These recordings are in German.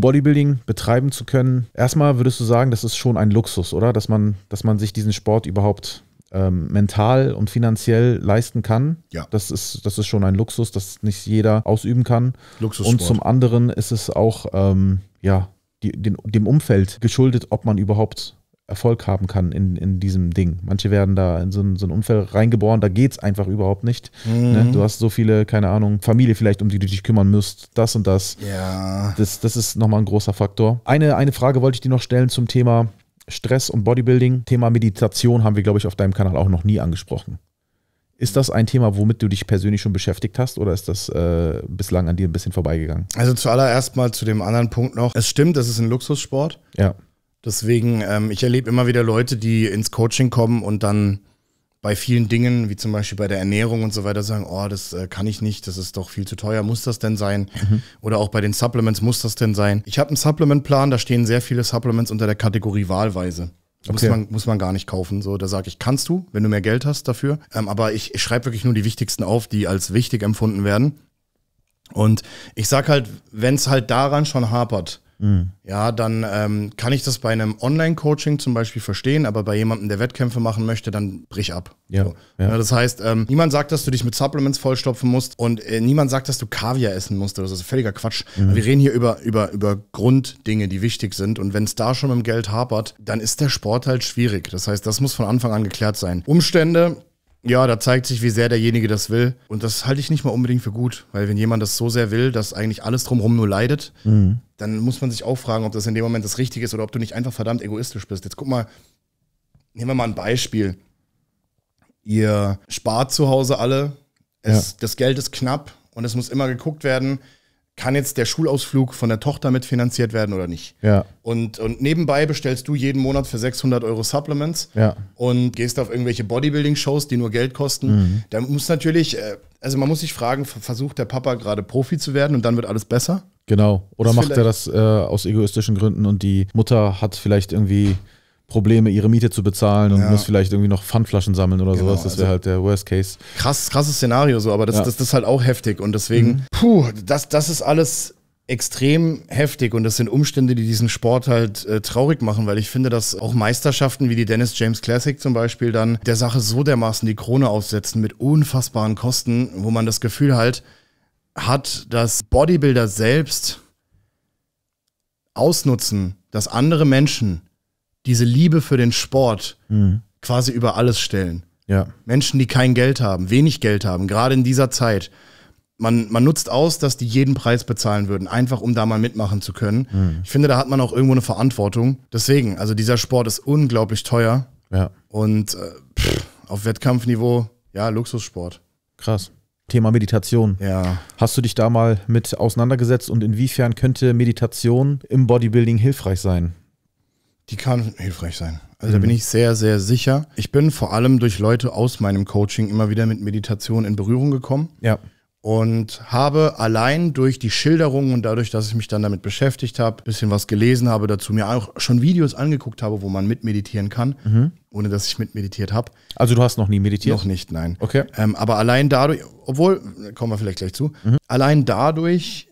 Bodybuilding betreiben zu können, erstmal würdest du sagen, das ist schon ein Luxus, oder? Dass man, dass man sich diesen Sport überhaupt ähm, mental und finanziell leisten kann. Ja. Das ist, das ist schon ein Luxus, das nicht jeder ausüben kann. Luxussport. Und zum anderen ist es auch, ähm, ja, die, den, dem Umfeld geschuldet, ob man überhaupt Erfolg haben kann in, in diesem Ding. Manche werden da in so ein, so ein Unfall reingeboren, da geht es einfach überhaupt nicht. Ne? Mhm. Ne? Du hast so viele, keine Ahnung, Familie vielleicht, um die du dich kümmern müsst, das und das. Ja. Das, das ist nochmal ein großer Faktor. Eine, eine Frage wollte ich dir noch stellen zum Thema Stress und Bodybuilding. Thema Meditation haben wir, glaube ich, auf deinem Kanal auch noch nie angesprochen. Ist das ein Thema, womit du dich persönlich schon beschäftigt hast oder ist das äh, bislang an dir ein bisschen vorbeigegangen? Also zuallererst mal zu dem anderen Punkt noch. Es stimmt, das ist ein Luxussport. Ja. Deswegen, ähm, ich erlebe immer wieder Leute, die ins Coaching kommen und dann bei vielen Dingen, wie zum Beispiel bei der Ernährung und so weiter, sagen, oh, das äh, kann ich nicht, das ist doch viel zu teuer, muss das denn sein? Mhm. Oder auch bei den Supplements, muss das denn sein? Ich habe einen Supplementplan, da stehen sehr viele Supplements unter der Kategorie Wahlweise. Okay. Muss, man, muss man gar nicht kaufen. So, da sage ich, kannst du, wenn du mehr Geld hast dafür. Ähm, aber ich, ich schreibe wirklich nur die wichtigsten auf, die als wichtig empfunden werden. Und ich sag halt, wenn es halt daran schon hapert, Mhm. Ja, dann ähm, kann ich das bei einem Online-Coaching zum Beispiel verstehen, aber bei jemandem, der Wettkämpfe machen möchte, dann brich ab. Ja, so. ja. ja das heißt, ähm, niemand sagt, dass du dich mit Supplements vollstopfen musst und äh, niemand sagt, dass du Kaviar essen musst oder so. Das ist völliger Quatsch. Mhm. Wir reden hier über, über, über Grunddinge, die wichtig sind und wenn es da schon mit dem Geld hapert, dann ist der Sport halt schwierig. Das heißt, das muss von Anfang an geklärt sein. Umstände, ja, da zeigt sich, wie sehr derjenige das will. Und das halte ich nicht mal unbedingt für gut, weil wenn jemand das so sehr will, dass eigentlich alles drumherum nur leidet, mhm. dann muss man sich auch fragen, ob das in dem Moment das Richtige ist oder ob du nicht einfach verdammt egoistisch bist. Jetzt guck mal, nehmen wir mal ein Beispiel. Ihr spart zu Hause alle, es, ja. das Geld ist knapp und es muss immer geguckt werden, kann jetzt der Schulausflug von der Tochter mitfinanziert werden oder nicht. Ja. Und, und nebenbei bestellst du jeden Monat für 600 Euro Supplements ja. und gehst auf irgendwelche Bodybuilding-Shows, die nur Geld kosten. Mhm. Da muss natürlich, äh, also man muss sich fragen, versucht der Papa gerade Profi zu werden und dann wird alles besser? Genau. Oder das macht er das äh, aus egoistischen Gründen und die Mutter hat vielleicht irgendwie Probleme, ihre Miete zu bezahlen und ja. muss vielleicht irgendwie noch Pfandflaschen sammeln oder genau, sowas. Das wäre also halt der Worst Case. Krass, krasses Szenario so, aber das, ja. das, das, ist halt auch heftig und deswegen, mhm. puh, das, das ist alles extrem heftig und das sind Umstände, die diesen Sport halt äh, traurig machen, weil ich finde, dass auch Meisterschaften wie die Dennis James Classic zum Beispiel dann der Sache so dermaßen die Krone aufsetzen mit unfassbaren Kosten, wo man das Gefühl halt hat, dass Bodybuilder selbst ausnutzen, dass andere Menschen diese Liebe für den Sport mhm. quasi über alles stellen. Ja. Menschen, die kein Geld haben, wenig Geld haben, gerade in dieser Zeit. Man, man nutzt aus, dass die jeden Preis bezahlen würden, einfach um da mal mitmachen zu können. Mhm. Ich finde, da hat man auch irgendwo eine Verantwortung. Deswegen, also dieser Sport ist unglaublich teuer. Ja. Und äh, pff, auf Wettkampfniveau, ja, Luxussport. Krass. Thema Meditation. Ja. Hast du dich da mal mit auseinandergesetzt und inwiefern könnte Meditation im Bodybuilding hilfreich sein? die kann hilfreich sein. Also mhm. da bin ich sehr, sehr sicher. Ich bin vor allem durch Leute aus meinem Coaching immer wieder mit Meditation in Berührung gekommen. Ja. Und habe allein durch die Schilderungen und dadurch, dass ich mich dann damit beschäftigt habe, ein bisschen was gelesen habe dazu, mir auch schon Videos angeguckt habe, wo man mitmeditieren kann, mhm. ohne dass ich mitmeditiert habe. Also du hast noch nie meditiert? Noch nicht, nein. Okay. Ähm, aber allein dadurch, obwohl, kommen wir vielleicht gleich zu, mhm. allein dadurch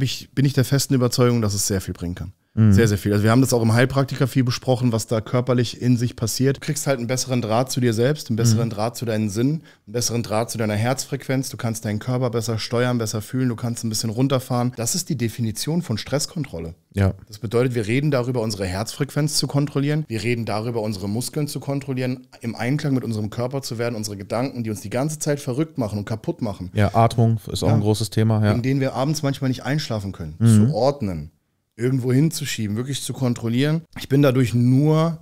ich, bin ich der festen Überzeugung, dass es sehr viel bringen kann. Mhm. Sehr, sehr viel. Also wir haben das auch im Heilpraktiker viel besprochen, was da körperlich in sich passiert. Du kriegst halt einen besseren Draht zu dir selbst, einen besseren mhm. Draht zu deinen Sinnen, einen besseren Draht zu deiner Herzfrequenz. Du kannst deinen Körper besser steuern, besser fühlen, du kannst ein bisschen runterfahren. Das ist die Definition von Stresskontrolle. Ja. Das bedeutet, wir reden darüber, unsere Herzfrequenz zu kontrollieren. Wir reden darüber, unsere Muskeln zu kontrollieren, im Einklang mit unserem Körper zu werden, unsere Gedanken, die uns die ganze Zeit verrückt machen und kaputt machen. Ja, Atmung ist auch ja. ein großes Thema. Ja. In denen wir abends manchmal nicht einschlafen können, mhm. zu ordnen irgendwo hinzuschieben, wirklich zu kontrollieren. Ich bin dadurch nur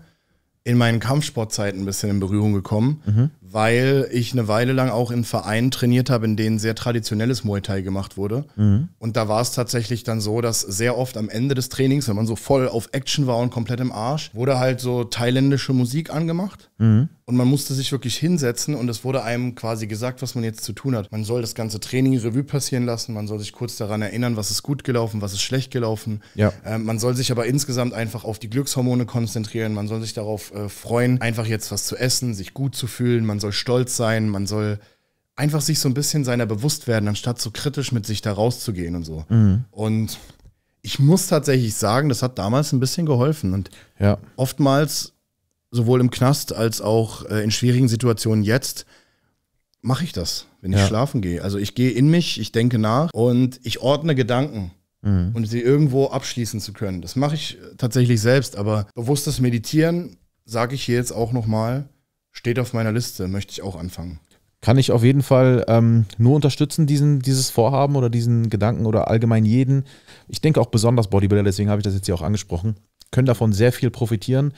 in meinen Kampfsportzeiten ein bisschen in Berührung gekommen, mhm weil ich eine Weile lang auch in Vereinen trainiert habe, in denen sehr traditionelles Muay Thai gemacht wurde. Mhm. Und da war es tatsächlich dann so, dass sehr oft am Ende des Trainings, wenn man so voll auf Action war und komplett im Arsch, wurde halt so thailändische Musik angemacht. Mhm. Und man musste sich wirklich hinsetzen und es wurde einem quasi gesagt, was man jetzt zu tun hat. Man soll das ganze Training Revue passieren lassen, man soll sich kurz daran erinnern, was ist gut gelaufen, was ist schlecht gelaufen. Ja. Ähm, man soll sich aber insgesamt einfach auf die Glückshormone konzentrieren, man soll sich darauf äh, freuen, einfach jetzt was zu essen, sich gut zu fühlen, man soll stolz sein, man soll einfach sich so ein bisschen seiner bewusst werden, anstatt so kritisch mit sich da rauszugehen und so. Mhm. Und ich muss tatsächlich sagen, das hat damals ein bisschen geholfen. Und ja. oftmals, sowohl im Knast als auch äh, in schwierigen Situationen jetzt, mache ich das, wenn ja. ich schlafen gehe. Also ich gehe in mich, ich denke nach und ich ordne Gedanken. Mhm. Und sie irgendwo abschließen zu können. Das mache ich äh, tatsächlich selbst, aber bewusstes Meditieren, sage ich hier jetzt auch nochmal, Steht auf meiner Liste, möchte ich auch anfangen. Kann ich auf jeden Fall ähm, nur unterstützen, diesen, dieses Vorhaben oder diesen Gedanken oder allgemein jeden. Ich denke auch besonders Bodybuilder, deswegen habe ich das jetzt hier auch angesprochen, können davon sehr viel profitieren.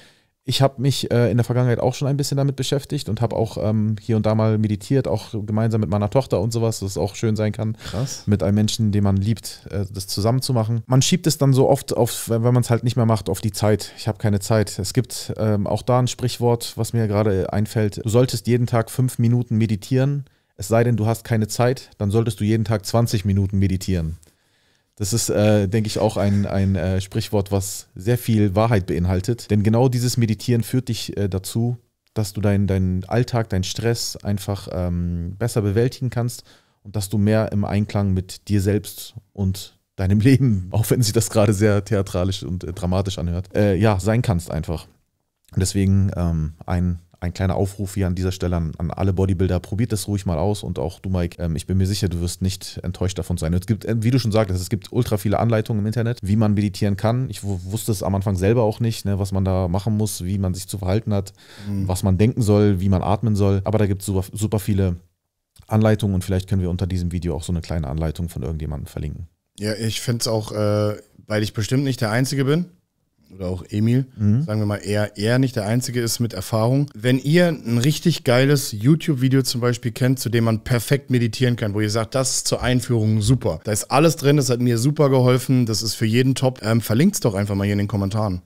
Ich habe mich äh, in der Vergangenheit auch schon ein bisschen damit beschäftigt und habe auch ähm, hier und da mal meditiert, auch gemeinsam mit meiner Tochter und sowas, dass es auch schön sein kann, Krass. mit einem Menschen, den man liebt, äh, das zusammen zu machen. Man schiebt es dann so oft auf, wenn man es halt nicht mehr macht, auf die Zeit. Ich habe keine Zeit. Es gibt ähm, auch da ein Sprichwort, was mir gerade einfällt. Du solltest jeden Tag fünf Minuten meditieren. Es sei denn, du hast keine Zeit, dann solltest du jeden Tag 20 Minuten meditieren. Das ist, äh, denke ich, auch ein, ein äh, Sprichwort, was sehr viel Wahrheit beinhaltet. Denn genau dieses Meditieren führt dich äh, dazu, dass du deinen dein Alltag, deinen Stress einfach ähm, besser bewältigen kannst und dass du mehr im Einklang mit dir selbst und deinem Leben, auch wenn sich das gerade sehr theatralisch und äh, dramatisch anhört, äh, ja, sein kannst einfach. deswegen ähm, ein ein kleiner Aufruf hier an dieser Stelle an, an alle Bodybuilder. Probiert das ruhig mal aus und auch du, Mike. Ähm, ich bin mir sicher, du wirst nicht enttäuscht davon sein. Es gibt, äh, wie du schon sagtest, es gibt ultra viele Anleitungen im Internet, wie man meditieren kann. Ich wusste es am Anfang selber auch nicht, ne, was man da machen muss, wie man sich zu verhalten hat, mhm. was man denken soll, wie man atmen soll. Aber da gibt es super, super viele Anleitungen und vielleicht können wir unter diesem Video auch so eine kleine Anleitung von irgendjemandem verlinken. Ja, ich finde es auch, äh, weil ich bestimmt nicht der Einzige bin oder auch Emil, mhm. sagen wir mal, er, er nicht der Einzige ist mit Erfahrung. Wenn ihr ein richtig geiles YouTube-Video zum Beispiel kennt, zu dem man perfekt meditieren kann, wo ihr sagt, das ist zur Einführung super, da ist alles drin, das hat mir super geholfen, das ist für jeden top, ähm, verlinkt es doch einfach mal hier in den Kommentaren.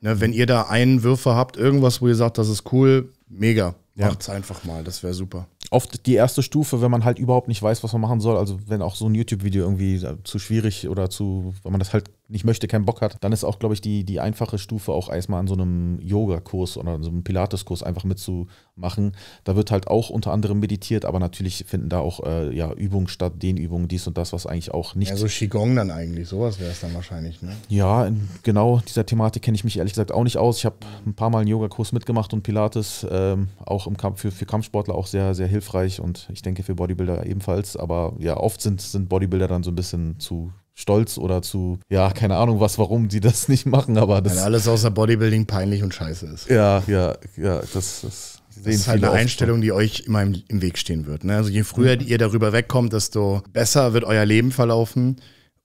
Ne, wenn ihr da Einwürfe habt, irgendwas, wo ihr sagt, das ist cool, mega. Ja. Macht's einfach mal, das wäre super. Oft die erste Stufe, wenn man halt überhaupt nicht weiß, was man machen soll. Also wenn auch so ein YouTube-Video irgendwie zu schwierig oder zu, wenn man das halt nicht möchte, keinen Bock hat, dann ist auch, glaube ich, die, die einfache Stufe auch erstmal an so einem Yoga-Kurs oder an so einem Pilates-Kurs einfach mitzumachen. Da wird halt auch unter anderem meditiert, aber natürlich finden da auch äh, ja, Übungen statt, Dehnübungen, dies und das, was eigentlich auch nicht. Ja, so Qigong dann eigentlich, sowas wäre es dann wahrscheinlich, ne? Ja, in genau dieser Thematik kenne ich mich ehrlich gesagt auch nicht aus. Ich habe ein paar Mal einen Yoga-Kurs mitgemacht und Pilates, ähm, auch im Kampf für, für Kampfsportler auch sehr, sehr hilfreich und ich denke für Bodybuilder ebenfalls. Aber ja, oft sind, sind Bodybuilder dann so ein bisschen zu stolz oder zu, ja, keine Ahnung was, warum die das nicht machen, aber das. Weil alles außer Bodybuilding peinlich und scheiße ist. Ja, ja, ja, das, das das ist halt eine Einstellung, die euch immer im, Weg stehen wird. Ne? Also je früher mhm. ihr darüber wegkommt, desto besser wird euer Leben verlaufen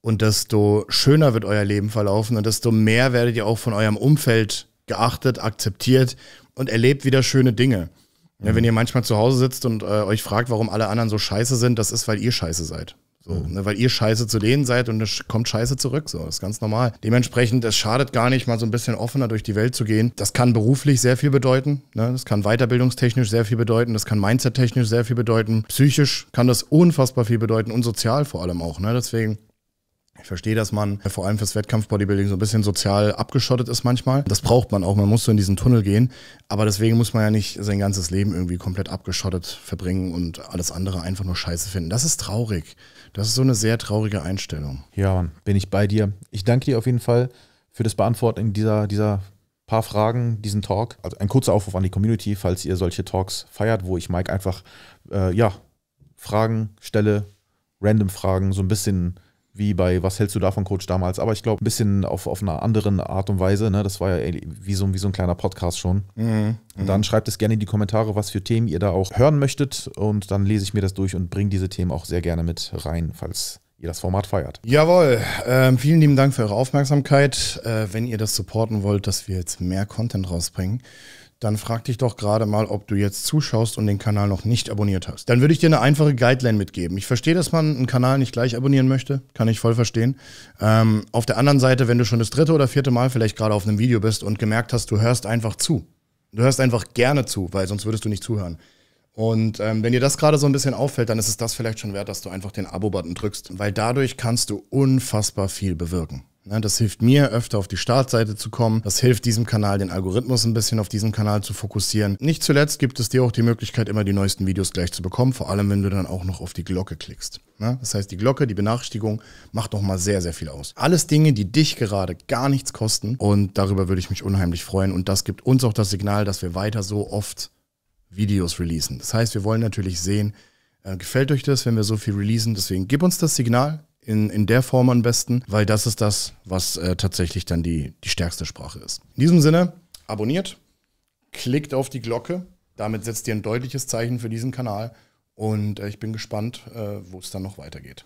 und desto schöner wird euer Leben verlaufen und desto mehr werdet ihr auch von eurem Umfeld geachtet, akzeptiert und erlebt wieder schöne Dinge. Ne, mhm. wenn ihr manchmal zu Hause sitzt und äh, euch fragt, warum alle anderen so scheiße sind, das ist, weil ihr scheiße seid. So, mhm. ne, weil ihr scheiße zu denen seid und es kommt scheiße zurück. So, das ist ganz normal. Dementsprechend, es schadet gar nicht, mal so ein bisschen offener durch die Welt zu gehen. Das kann beruflich sehr viel bedeuten. Ne? Das kann weiterbildungstechnisch sehr viel bedeuten. Das kann mindsettechnisch sehr viel bedeuten. Psychisch kann das unfassbar viel bedeuten und sozial vor allem auch. Ne? Deswegen ich verstehe, dass man äh, vor allem fürs Wettkampf-Bodybuilding so ein bisschen sozial abgeschottet ist manchmal. Das braucht man auch, man muss so in diesen Tunnel gehen. Aber deswegen muss man ja nicht sein ganzes Leben irgendwie komplett abgeschottet verbringen und alles andere einfach nur scheiße finden. Das ist traurig. Das ist so eine sehr traurige Einstellung. Ja, bin ich bei dir. Ich danke dir auf jeden Fall für das Beantworten dieser, dieser paar Fragen, diesen Talk. Also ein kurzer Aufruf an die Community, falls ihr solche Talks feiert, wo ich Mike einfach, äh, ja, Fragen stelle, random Fragen, so ein bisschen wie bei Was hältst du davon, Coach, damals. Aber ich glaube, ein bisschen auf, auf einer anderen Art und Weise. Ne? Das war ja eh wie so, wie so ein kleiner Podcast schon. Mhm. Und mhm. dann schreibt es gerne in die Kommentare, was für Themen ihr da auch hören möchtet. Und dann lese ich mir das durch und bringe diese Themen auch sehr gerne mit rein, falls ihr das Format feiert. Jawohl, ähm, vielen lieben Dank für eure Aufmerksamkeit. Äh, wenn ihr das supporten wollt, dass wir jetzt mehr Content rausbringen, dann frag dich doch gerade mal, ob du jetzt zuschaust und den Kanal noch nicht abonniert hast. Dann würde ich dir eine einfache Guideline mitgeben. Ich verstehe, dass man einen Kanal nicht gleich abonnieren möchte, kann ich voll verstehen. Ähm, auf der anderen Seite, wenn du schon das dritte oder vierte Mal vielleicht gerade auf einem Video bist und gemerkt hast, du hörst einfach zu. Du hörst einfach gerne zu, weil sonst würdest du nicht zuhören. Und ähm, wenn dir das gerade so ein bisschen auffällt, dann ist es das vielleicht schon wert, dass du einfach den Abo-Button drückst, weil dadurch kannst du unfassbar viel bewirken. Ne, das hilft mir, öfter auf die Startseite zu kommen. Das hilft diesem Kanal, den Algorithmus ein bisschen auf diesem Kanal zu fokussieren. Nicht zuletzt gibt es dir auch die Möglichkeit, immer die neuesten Videos gleich zu bekommen, vor allem wenn du dann auch noch auf die Glocke klickst. Ne, das heißt, die Glocke, die Benachrichtigung macht nochmal sehr, sehr viel aus. Alles Dinge, die dich gerade gar nichts kosten und darüber würde ich mich unheimlich freuen und das gibt uns auch das Signal, dass wir weiter so oft Videos releasen. Das heißt, wir wollen natürlich sehen, äh, gefällt euch das, wenn wir so viel releasen? Deswegen gib uns das Signal, in, in der Form am besten, weil das ist das, was äh, tatsächlich dann die, die stärkste Sprache ist. In diesem Sinne, abonniert, klickt auf die Glocke, damit setzt ihr ein deutliches Zeichen für diesen Kanal und äh, ich bin gespannt, äh, wo es dann noch weitergeht.